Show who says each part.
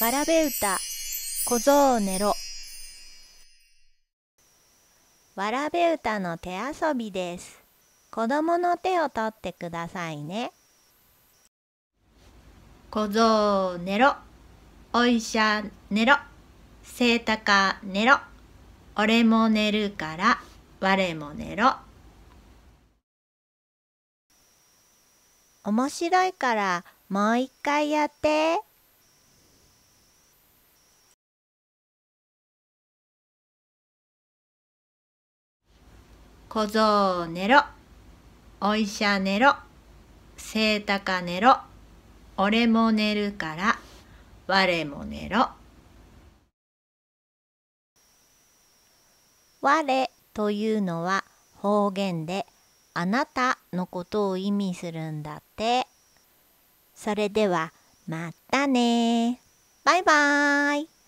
Speaker 1: わらべ歌、小僧寝ろ。わらべうたの手遊びです。子供の手を取ってくださいね。小僧寝ろ。お医者寝ろ。せた寝ろ。俺も寝るから、我も寝ろ。面白いからもう一回やって。
Speaker 2: 小僧寝ろお医
Speaker 1: 者寝ろ聖鷹寝ろ俺も寝るから我も寝ろ我というのは方言であなたのことを意味するんだってそれではまたねバイバーイ